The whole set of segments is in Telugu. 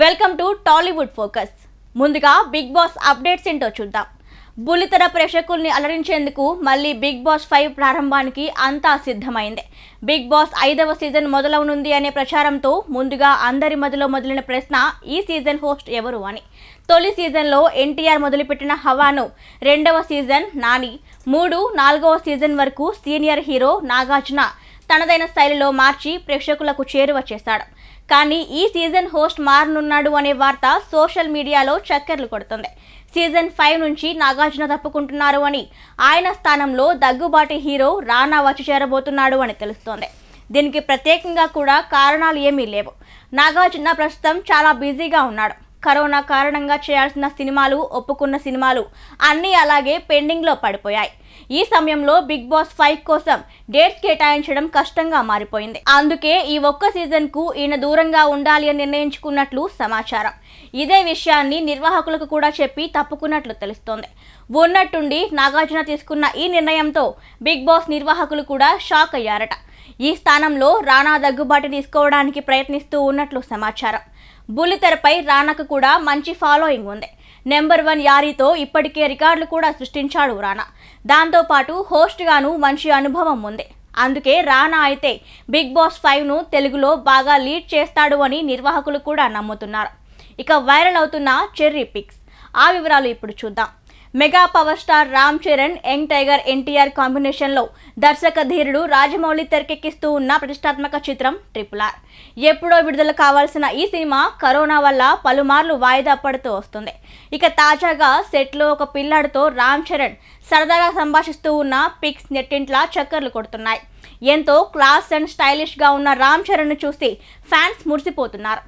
వెల్కమ్ టు టాలీవుడ్ ఫోకస్ ముందుగా బిగ్ బాస్ అప్డేట్స్ ఏంటో చూద్దాం బులితెర ప్రేక్షకుల్ని అలరించేందుకు మళ్ళీ బిగ్ బాస్ ఫైవ్ ప్రారంభానికి అంతా సిద్ధమైంది బిగ్ బాస్ ఐదవ సీజన్ మొదలవనుంది అనే ప్రచారంతో ముందుగా అందరి మధ్యలో మొదలైన ప్రశ్న ఈ సీజన్ హోస్ట్ ఎవరు అని తొలి సీజన్లో ఎన్టీఆర్ మొదలుపెట్టిన హవాను రెండవ సీజన్ నాని మూడు నాలుగవ సీజన్ వరకు సీనియర్ హీరో నాగార్జున తనదైన శైలిలో మార్చి ప్రేక్షకులకు చేరువ చేశాడు కానీ ఈ సీజన్ హోస్ట్ మారనున్నాడు అనే వార్త సోషల్ మీడియాలో చక్కెర్లు కొడుతుంది సీజన్ ఫైవ్ నుంచి నాగార్జున తప్పుకుంటున్నారు అని ఆయన స్థానంలో దగ్గుబాటి హీరో రానా వచ్చి చేరబోతున్నాడు అని తెలుస్తోంది దీనికి ప్రత్యేకంగా కూడా కారణాలు ఏమీ లేవు నాగార్జున ప్రస్తుతం చాలా బిజీగా ఉన్నాడు కరోనా కారణంగా చేయాల్సిన సినిమాలు ఒప్పుకున్న సినిమాలు అన్నీ అలాగే పెండింగ్లో పడిపోయాయి ఈ సమయంలో బిగ్ బాస్ ఫైవ్ కోసం డేట్స్ కేటాయించడం కష్టంగా మారిపోయింది అందుకే ఈ ఒక్క సీజన్కు ఈయన దూరంగా ఉండాలి అని నిర్ణయించుకున్నట్లు సమాచారం ఇదే విషయాన్ని నిర్వాహకులకు కూడా చెప్పి తప్పుకున్నట్లు తెలుస్తోంది ఉన్నట్టుండి నాగార్జున తీసుకున్న ఈ నిర్ణయంతో బిగ్ బాస్ నిర్వాహకులు కూడా షాక్ అయ్యారట ఈ స్థానంలో రానా దగ్గుబాటు తీసుకోవడానికి ప్రయత్నిస్తూ ఉన్నట్లు సమాచారం బుల్లితెరపై రానాకు కూడా మంచి ఫాలోయింగ్ ఉంది నెంబర్ వన్ యారీతో ఇప్పటికే రికార్డులు కూడా సృష్టించాడు రానా దాంతోపాటు హోస్ట్గాను మంచి అనుభవం ఉంది అందుకే రానా అయితే బిగ్ బాస్ ఫైవ్ను తెలుగులో బాగా లీడ్ చేస్తాడు అని నిర్వాహకులు కూడా నమ్ముతున్నారు ఇక వైరల్ అవుతున్న చెర్రీ పిక్స్ ఆ వివరాలు ఇప్పుడు చూద్దాం mega power star Ram Charan young tiger NTR కాంబినేషన్లో దర్శక ధీరుడు రాజమౌళి తెరకెక్కిస్తూ ఉన్న ప్రతిష్టాత్మక చిత్రం ట్రిపుల్ ఆర్ ఎప్పుడో విడుదల కావాల్సిన ఈ సినిమా కరోనా వల్ల పలుమార్లు వాయిదా పడుతూ వస్తుంది ఇక తాజాగా సెట్లో ఒక పిల్లాడితో రామ్ చరణ్ సరదాగా సంభాషిస్తూ ఉన్న పిక్స్ నెట్టింట్లా చక్కర్లు కొడుతున్నాయి ఎంతో క్లాస్ అండ్ స్టైలిష్గా ఉన్న రామ్ చరణ్ను చూసి ఫ్యాన్స్ మురిసిపోతున్నారు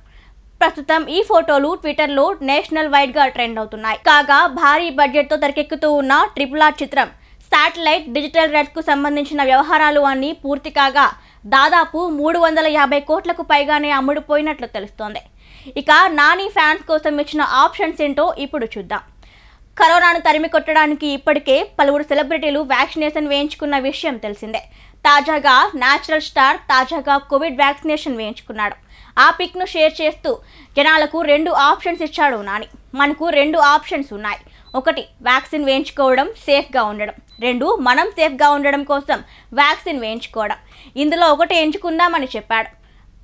ప్రస్తుతం ఈ ఫోటోలు ట్విట్టర్ లో నేషనల్ వైడ్ గా ట్రెండ్ అవుతున్నాయి కాగా భారీ బడ్జెట్ తో తెరకెక్కుతూ ఉన్న ట్రిపుల్ ఆర్ చిత్రం శాటిలైట్ డిజిటల్ రైట్స్ కు సంబంధించిన వ్యవహారాలు అన్ని పూర్తి కాగా దాదాపు మూడు వందల యాభై కోట్లకు పైగానే అమ్ముడుపోయినట్లు తెలుస్తోంది ఇక నాని ఫ్యాన్స్ కోసం ఇచ్చిన ఆప్షన్స్ ఏంటో ఇప్పుడు చూద్దాం కరోనాను తరిమి కొట్టడానికి ఇప్పటికే పలువురు సెలబ్రిటీలు వ్యాక్సినేషన్ వేయించుకున్న విషయం తెలిసిందే తాజాగా న్యాచురల్ స్టార్ తాజాగా కోవిడ్ వ్యాక్సినేషన్ వేయించుకున్నాడు ఆ పిక్ను షేర్ చేస్తూ జనాలకు రెండు ఆప్షన్స్ ఇచ్చాడు నాని మనకు రెండు ఆప్షన్స్ ఉన్నాయి ఒకటి వ్యాక్సిన్ వేయించుకోవడం సేఫ్గా ఉండడం రెండు మనం సేఫ్గా ఉండడం కోసం వ్యాక్సిన్ వేయించుకోవడం ఇందులో ఒకటి ఎంచుకుందామని చెప్పాడు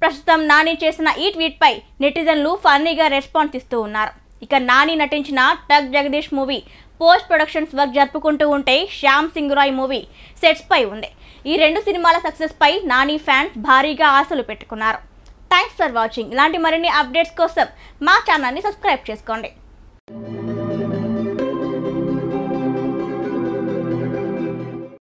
ప్రస్తుతం నాని చేసిన ఈ ట్వీట్పై నెటిజన్లు ఫన్నీగా రెస్పాన్స్ ఇస్తూ ఉన్నారు ఇక నాని నటించిన Tuck Jagadish movie post productions work జరుపుకుంటూ ఉంటే శ్యామ్ సింగ్ రాయ్ మూవీ పై ఉంది ఈ రెండు సినిమాల సక్సెస్ పై నాని ఫ్యాన్స్ భారీగా ఆశలు పెట్టుకున్నారు థ్యాంక్స్ ఫర్ వాచింగ్ ఇలాంటి మరిన్ని అప్డేట్స్ కోసం మా ఛానల్ని సబ్స్క్రైబ్ చేసుకోండి